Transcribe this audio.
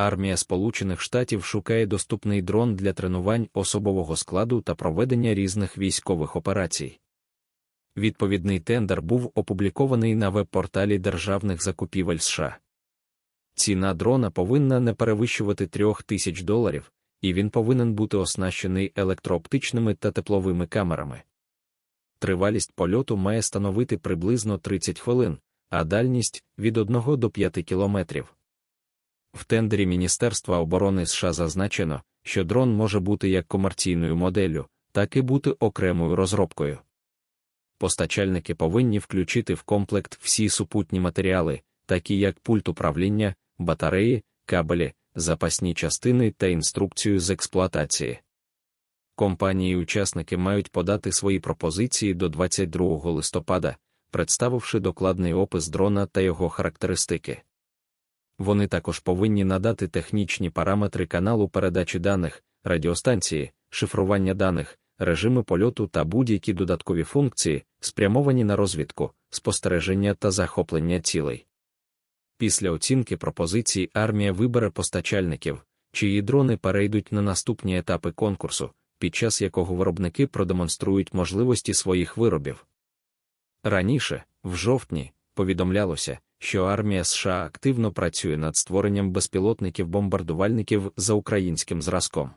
Армія Сполучених Штатів шукає доступний дрон для тренувань особового складу та проведення різних військових операцій. Відповідний тендер був опублікований на веб-порталі державних закупівель США. Ціна дрона повинна не перевищувати 3 тисяч доларів, і він повинен бути оснащений електрооптичними та тепловими камерами. Тривалість польоту має становити приблизно 30 хвилин, а дальність від 1 до 5 кілометрів. В тендері Міністерства оборони США зазначено, що дрон може бути як комерційною моделлю, так і бути окремою розробкою. Постачальники повинні включити в комплект всі супутні матеріали, такі як пульт управління, батареї, кабелі, запасні частини та інструкцію з експлуатації. Компанії-учасники мають подати свої пропозиції до 22 листопада, представивши докладний опис дрона та його характеристики вони також повинні надати технічні параметри каналу передачі даних, радіостанції, шифрування даних, режими польоту та будь-які додаткові функції, спрямовані на розвідку, спостереження та захоплення цілей. Після оцінки пропозицій армія вибере постачальників, чиї дрони перейдуть на наступні етапи конкурсу, під час якого виробники продемонструють можливості своїх виробів. Раніше, в жовтні, повідомлялося, що армія США активно працює над створенням безпілотників бомбардувальників за українським зразком.